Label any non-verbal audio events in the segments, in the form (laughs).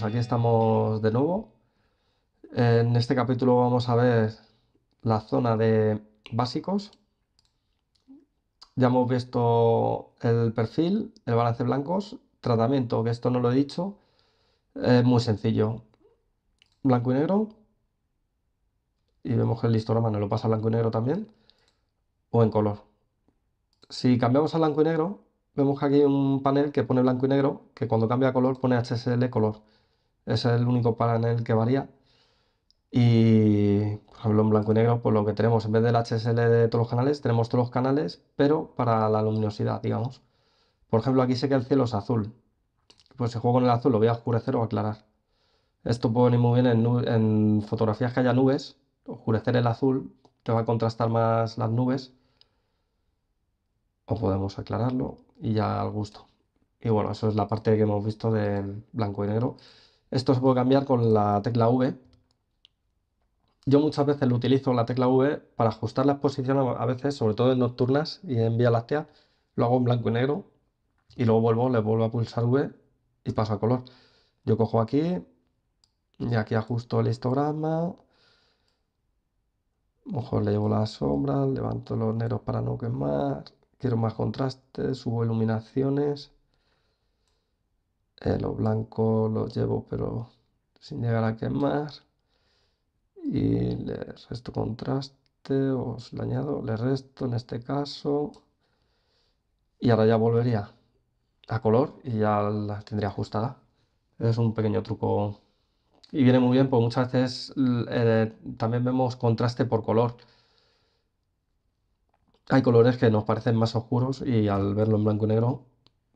Pues aquí estamos de nuevo. En este capítulo vamos a ver la zona de básicos. Ya hemos visto el perfil, el balance blancos, tratamiento, que esto no lo he dicho, es muy sencillo. Blanco y negro. Y vemos que el histograma nos lo pasa a blanco y negro también. O en color. Si cambiamos a blanco y negro, vemos que aquí un panel que pone blanco y negro, que cuando cambia color pone HSL color es el único panel que varía. Y, por ejemplo, en blanco y negro, pues lo que tenemos, en vez del HSL de todos los canales, tenemos todos los canales, pero para la luminosidad, digamos. Por ejemplo, aquí sé que el cielo es azul. Pues si juego con el azul, lo voy a oscurecer o aclarar. Esto puede venir muy bien en, fotografías que haya nubes. Oscurecer el azul te va a contrastar más las nubes. O podemos aclararlo y ya al gusto. Y bueno, eso es la parte que hemos visto del blanco y negro. Esto se puede cambiar con la tecla V. Yo muchas veces lo utilizo la tecla V para ajustar la exposición a veces, sobre todo en nocturnas y en vía láctea. Lo hago en blanco y negro y luego vuelvo, le vuelvo a pulsar V y paso a color. Yo cojo aquí y aquí ajusto el histograma. Mejor le llevo la sombra, levanto los negros para no quemar. Quiero más contraste, subo iluminaciones. Eh, lo blanco lo llevo pero sin llegar a quemar y le resto contraste os le añado, le resto en este caso y ahora ya volvería a color y ya la tendría ajustada. Es un pequeño truco y viene muy bien porque muchas veces eh, también vemos contraste por color. Hay colores que nos parecen más oscuros y al verlo en blanco y negro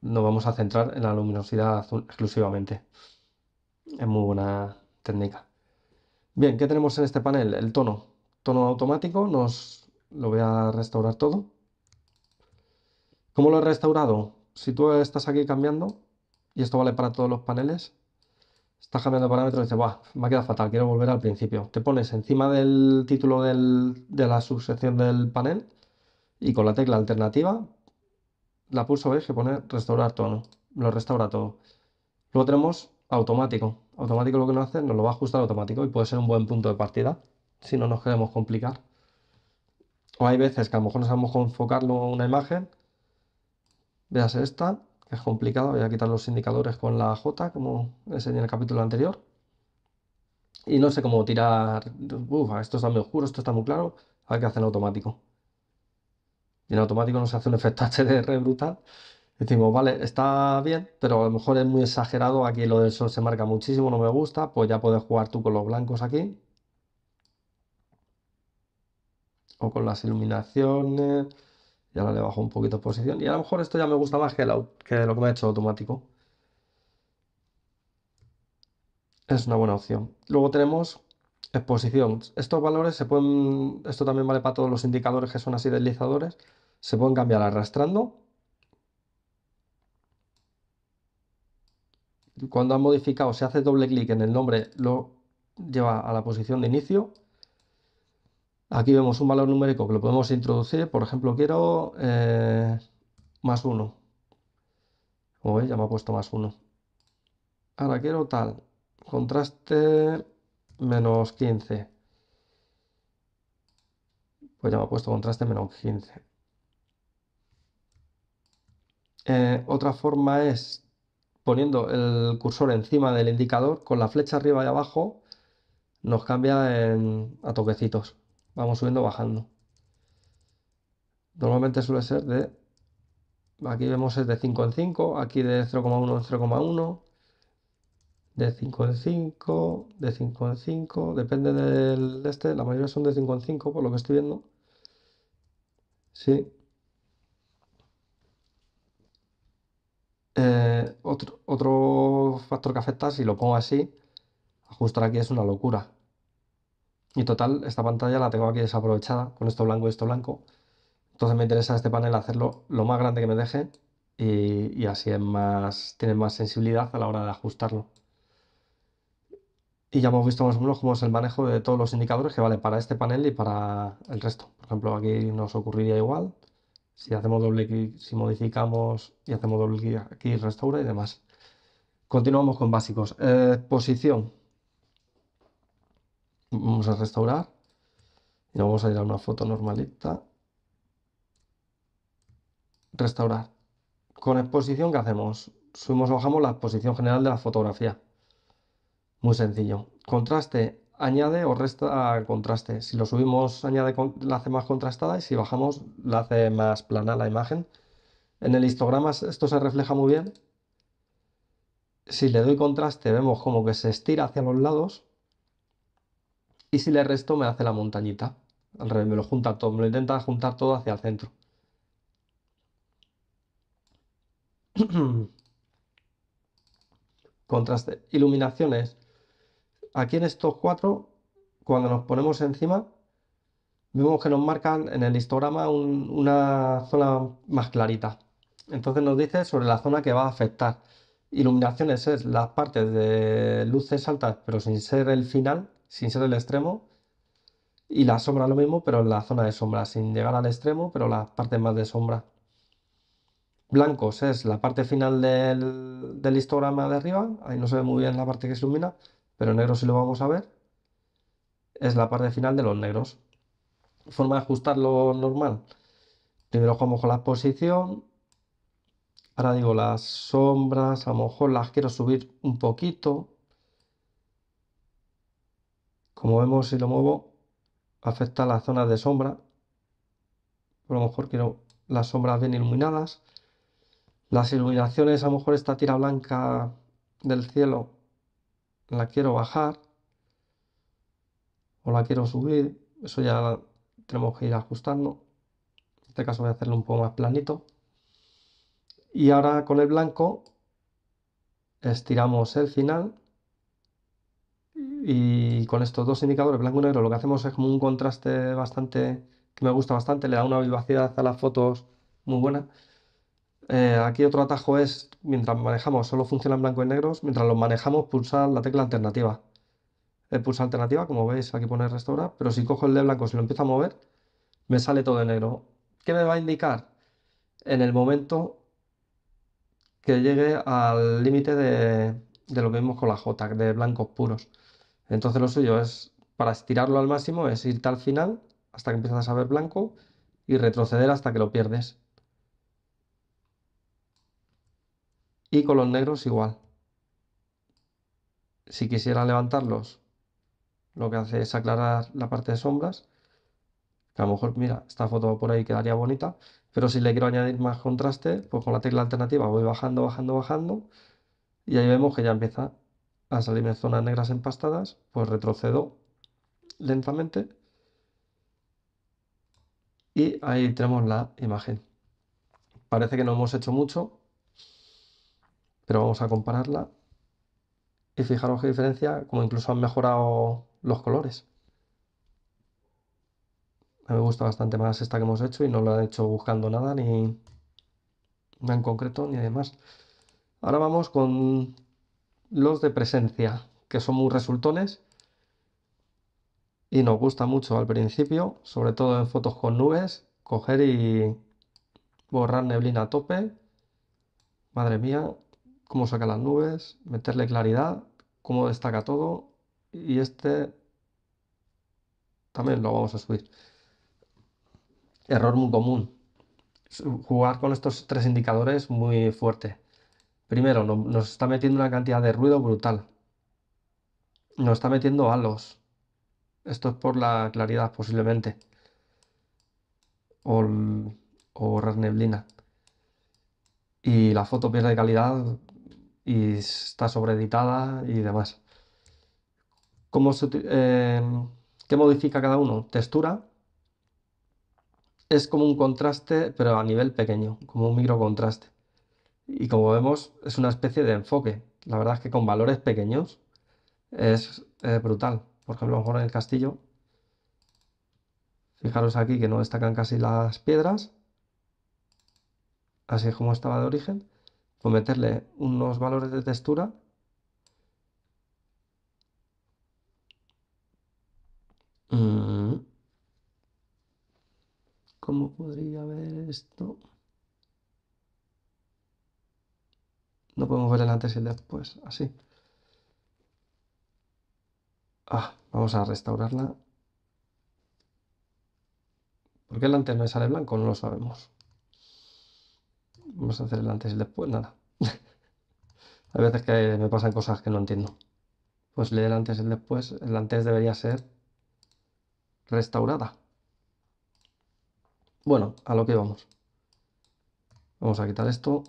nos vamos a centrar en la luminosidad azul exclusivamente. Es muy buena técnica. Bien, ¿qué tenemos en este panel? El tono. Tono automático, nos lo voy a restaurar todo. ¿Cómo lo he restaurado? Si tú estás aquí cambiando, y esto vale para todos los paneles, estás cambiando parámetros y dices, va, me ha quedado fatal, quiero volver al principio. Te pones encima del título de la subsección del panel y con la tecla alternativa la pulso veis que pone restaurar tono, lo restaura todo. Luego tenemos automático. Automático lo que nos hace, nos lo va a ajustar automático y puede ser un buen punto de partida si no nos queremos complicar. O hay veces que a lo mejor nos vamos a enfocarlo a una imagen. veas esta, que es complicado. Voy a quitar los indicadores con la J, como enseñé en el capítulo anterior. Y no sé cómo tirar. Uf, esto está muy oscuro, esto está muy claro. ver que hacen automático en automático nos hace un efecto HDR (laughs) brutal. Decimos, vale, está bien, pero a lo mejor es muy exagerado. Aquí lo del sol se marca muchísimo, no me gusta. Pues ya puedes jugar tú con los blancos aquí. O con las iluminaciones. Y ahora le bajo un poquito de posición. Y a lo mejor esto ya me gusta más que, que lo que me ha hecho automático. Es una buena opción. Luego tenemos Exposición. Estos valores se pueden, esto también vale para todos los indicadores que son así deslizadores, se pueden cambiar arrastrando. Cuando han modificado, se hace doble clic en el nombre, lo lleva a la posición de inicio. Aquí vemos un valor numérico que lo podemos introducir. Por ejemplo, quiero eh, más uno Como veis, ya me ha puesto más uno, Ahora quiero tal. Contraste menos 15. Pues ya me ha puesto contraste menos 15. Eh, otra forma es poniendo el cursor encima del indicador con la flecha arriba y abajo nos cambia a toquecitos. Vamos subiendo, bajando. Normalmente suele ser de... Aquí vemos es de 5 en 5, aquí de 0,1 en 0,1 de 5 en 5, de 5 en 5, depende del este, la mayoría son de 5 en 5 por lo que estoy viendo. Sí. Eh, otro, otro factor que afecta, si lo pongo así, ajustar aquí es una locura. Y total, esta pantalla la tengo aquí desaprovechada con esto blanco y esto blanco. Entonces me interesa este panel hacerlo lo más grande que me deje y, y así es más, tiene más sensibilidad a la hora de ajustarlo. Y ya hemos visto más o menos cómo es el manejo de todos los indicadores que vale para este panel y para el resto. Por ejemplo, aquí nos ocurriría igual. Si hacemos doble clic, si modificamos y hacemos doble clic aquí, restaura y demás. Continuamos con básicos. Exposición. Eh, vamos a restaurar. Y vamos a ir a una foto normalita. Restaurar. Con exposición, ¿qué hacemos? Subimos o bajamos la exposición general de la fotografía. Muy sencillo. Contraste, añade o resta contraste. Si lo subimos, añade la hace más contrastada y si bajamos, la hace más plana la imagen. En el histograma esto se refleja muy bien. Si le doy contraste, vemos como que se estira hacia los lados. Y si le resto, me hace la montañita. Al revés, me lo junta todo, me lo intenta juntar todo hacia el centro. (clears throat) contraste. Iluminaciones aquí en estos cuatro, cuando nos ponemos encima, vemos que nos marcan en el histograma una zona más clarita. Entonces nos dice sobre la zona que va a afectar. Iluminaciones es las partes de luces altas, pero sin ser el final, sin ser el extremo. Y la sombra lo mismo, pero en la zona de sombra, sin llegar al extremo, pero las partes más de sombra. Blancos es la parte final del, del histograma de arriba, ahí no se ve muy bien la parte que se ilumina pero negro si lo vamos a ver, es la parte final de los negros. Forma de lo normal. Primero jugamos con la posición. Ahora digo las sombras, a lo mejor las quiero subir un poquito. Como vemos, si lo muevo, afecta la las zonas de sombra. a lo mejor quiero las sombras bien iluminadas. Las iluminaciones, a lo mejor esta tira blanca del cielo la quiero bajar o la quiero subir, eso ya tenemos que ir ajustando. En este caso voy a hacerlo un poco más planito. Y ahora con el blanco estiramos el final y con estos dos indicadores blanco y negro lo que hacemos es como un contraste bastante que me gusta bastante, le da una vivacidad a las fotos muy buena. Eh, aquí otro atajo es, mientras manejamos, solo funcionan blanco y negros, mientras los manejamos pulsar la tecla alternativa. el eh, pulsar alternativa, como veis aquí pone restaurar, pero si cojo el de blanco y si lo empiezo a mover, me sale todo en negro. ¿Qué me va a indicar? En el momento que llegue al límite de, de lo que vimos con la J, de blancos puros. Entonces lo suyo es, para estirarlo al máximo, es irte al final hasta que empiezas a ver blanco y retroceder hasta que lo pierdes. y con los negros igual. Si quisiera levantarlos, lo que hace es aclarar la parte de sombras. Que a lo mejor, mira, esta foto por ahí quedaría bonita, pero si le quiero añadir más contraste, pues con la tecla alternativa voy bajando, bajando, bajando, y ahí vemos que ya empieza a salirme zonas negras empastadas, pues retrocedo lentamente y ahí tenemos la imagen. Parece que no hemos hecho mucho, pero vamos a compararla. Y fijaros qué diferencia, como incluso han mejorado los colores. me gusta bastante más esta que hemos hecho y no lo han hecho buscando nada, ni en concreto, ni además. Ahora vamos con los de presencia, que son muy resultones y nos gusta mucho al principio, sobre todo en fotos con nubes, coger y borrar neblina a tope. Madre mía, cómo saca las nubes, meterle claridad, cómo destaca todo. Y este también lo vamos a subir. Error muy común. Jugar con estos tres indicadores muy fuerte. Primero, nos está metiendo una cantidad de ruido brutal. Nos está metiendo halos. Esto es por la claridad posiblemente. O, o neblina. Y la foto pierde calidad y está sobreeditada y demás. Eh, ¿Qué modifica cada uno? Textura. Es como un contraste, pero a nivel pequeño, como un microcontraste. Y como vemos, es una especie de enfoque. La verdad es que con valores pequeños es brutal. Por ejemplo, mejor en el castillo. Fijaros aquí que no destacan casi las piedras. Así es como estaba de origen meterle unos valores de textura mm. ¿Cómo podría ver esto? No podemos ver el antes y el después, así. Ah, vamos a restaurarla. ¿Por qué el antes no sale blanco? No lo sabemos. Vamos a hacer el antes y el después, nada. Hay (laughs) veces que me pasan cosas que no entiendo. Pues leer el antes y el después. El antes debería ser restaurada. Bueno, a lo que vamos. Vamos a quitar esto.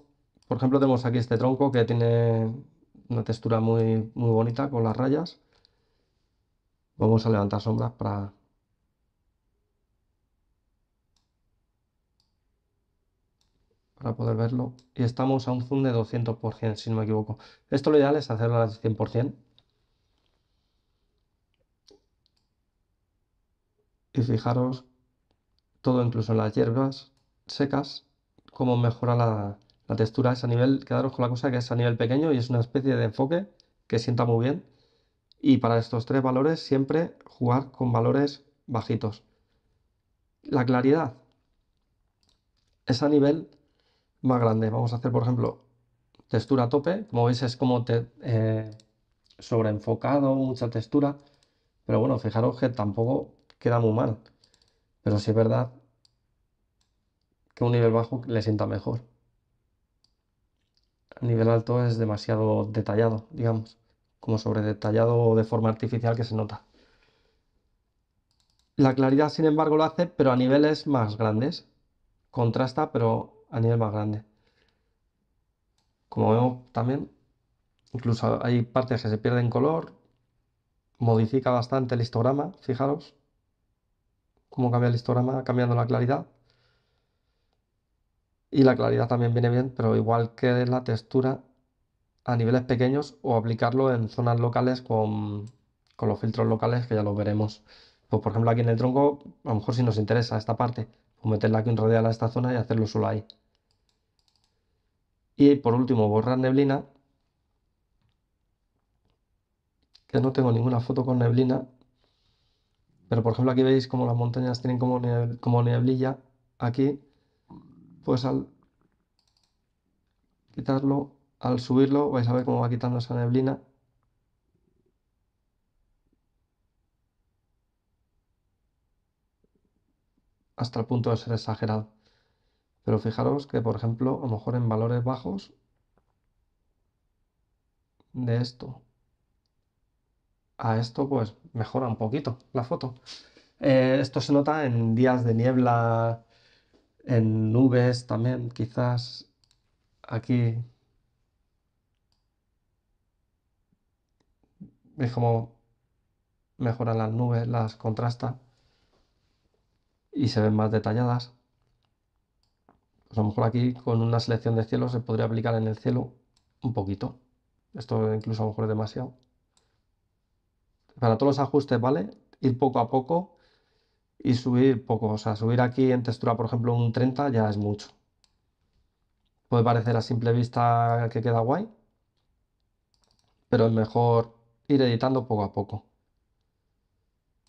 Por ejemplo, tenemos aquí este tronco que tiene una textura muy, muy bonita con las rayas. Vamos a levantar sombras para para poder verlo. Y estamos a un zoom de 200%, si no me equivoco. Esto lo ideal es hacerlo al 100%. Y fijaros, todo incluso en las hierbas secas, cómo mejora la, la textura. Es a nivel, quedaros con la cosa que es a nivel pequeño y es una especie de enfoque que sienta muy bien. Y para estos tres valores siempre jugar con valores bajitos. La claridad es a nivel más grande. Vamos a hacer, por ejemplo, textura a tope. Como veis, es como te, eh, sobreenfocado, mucha textura. Pero bueno, fijaros que tampoco queda muy mal. Pero sí es verdad que un nivel bajo le sienta mejor. A nivel alto es demasiado detallado, digamos. Como sobre detallado de forma artificial que se nota. La claridad, sin embargo, lo hace, pero a niveles más grandes. Contrasta, pero a nivel más grande. Como vemos también, incluso hay partes que se pierden color, modifica bastante el histograma, fijaros cómo cambia el histograma cambiando la claridad. Y la claridad también viene bien, pero igual que la textura a niveles pequeños o aplicarlo en zonas locales con, con los filtros locales que ya lo veremos. Pues por ejemplo aquí en el tronco, a lo mejor si nos interesa esta parte, o meterla aquí en rodear a esta zona y hacerlo solo ahí. Y por último, borrar neblina. Que no tengo ninguna foto con neblina. Pero por ejemplo aquí veis como las montañas tienen como, como neblilla. Aquí, pues al quitarlo, al subirlo, vais a ver cómo va quitando esa neblina. hasta el punto de ser exagerado. Pero fijaros que, por ejemplo, a lo mejor en valores bajos de esto a esto, pues mejora un poquito la foto. Eh, esto se nota en días de niebla, en nubes también, quizás aquí. Es como mejora las nubes, las contrasta y se ven más detalladas. a lo mejor aquí con una selección de cielo se podría aplicar en el cielo un poquito. Esto incluso a lo mejor es demasiado. Para todos los ajustes, ¿vale? Ir poco a poco y subir poco. O sea, subir aquí en textura, por ejemplo, un 30 ya es mucho. Puede parecer a simple vista que queda guay, pero es mejor ir editando poco a poco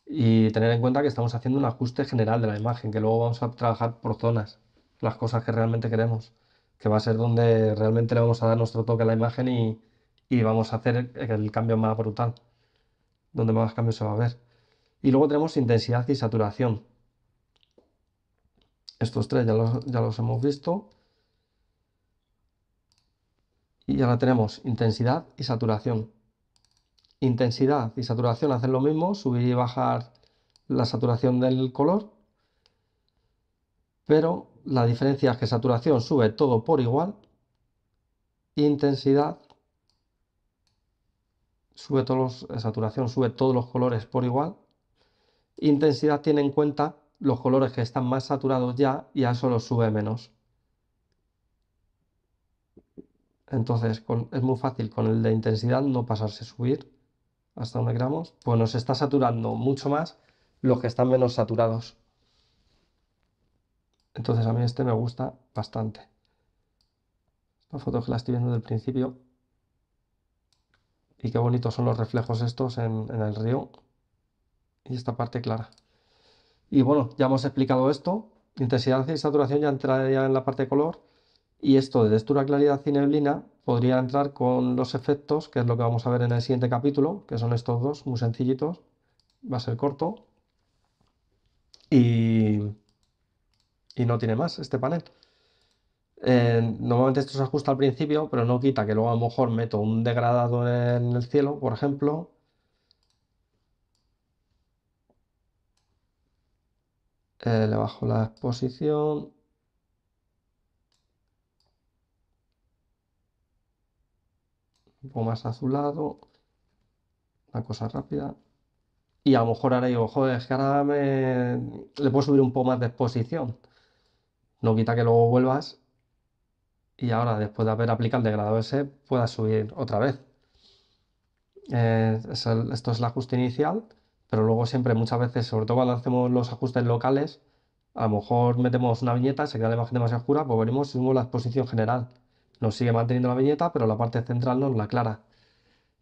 y tener en cuenta que estamos haciendo un ajuste general de la imagen, que luego vamos a trabajar por zonas, las cosas que realmente queremos, que va a ser donde realmente le vamos a dar nuestro toque a la imagen y, vamos a hacer el cambio más brutal, donde más cambios se va a ver. Y luego tenemos intensidad y saturación. Estos tres ya los, ya los hemos visto. Y ahora tenemos intensidad y saturación intensidad y saturación hacen lo mismo, subir y bajar la saturación del color, pero la diferencia es que saturación sube todo por igual, intensidad sube todos los, eh, saturación sube todos los colores por igual, intensidad tiene en cuenta los colores que están más saturados ya y a eso los sube menos. Entonces es muy fácil con el de intensidad no pasarse a subir hasta donde queramos, pues nos está saturando mucho más los que están menos saturados. Entonces a mí este me gusta bastante. La foto que la estoy viendo del principio. Y qué bonitos son los reflejos estos en, el río. Y esta parte clara. Y bueno, ya hemos explicado esto. Intensidad y saturación ya entraría en la parte de color. Y esto de textura, claridad y neblina podría entrar con los efectos, que es lo que vamos a ver en el siguiente capítulo, que son estos dos, muy sencillitos. Va a ser corto. Y, no tiene más este panel. Eh, normalmente esto se ajusta al principio, pero no quita que luego a lo mejor meto un degradado en el cielo, por ejemplo. Eh, le bajo la exposición un poco más azulado, una cosa rápida. Y a lo mejor ahora digo, joder, es que ahora me... le puedo subir un poco más de exposición. No quita que luego vuelvas y ahora después de haber aplicado el degradado ese pueda subir otra vez. Eh, esto es el ajuste inicial, pero luego siempre muchas veces, sobre todo cuando hacemos los ajustes locales, a lo mejor metemos una viñeta, se queda la imagen demasiado oscura, pues veremos y la exposición general nos sigue manteniendo la viñeta, pero la parte central nos la aclara.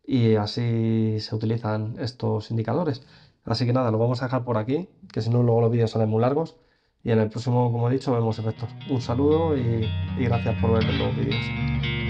Y así se utilizan estos indicadores. Así que nada, lo vamos a dejar por aquí, que si no luego los vídeos salen muy largos. Y en el próximo, como he dicho, vemos efectos. Un saludo y, y gracias por ver los vídeos.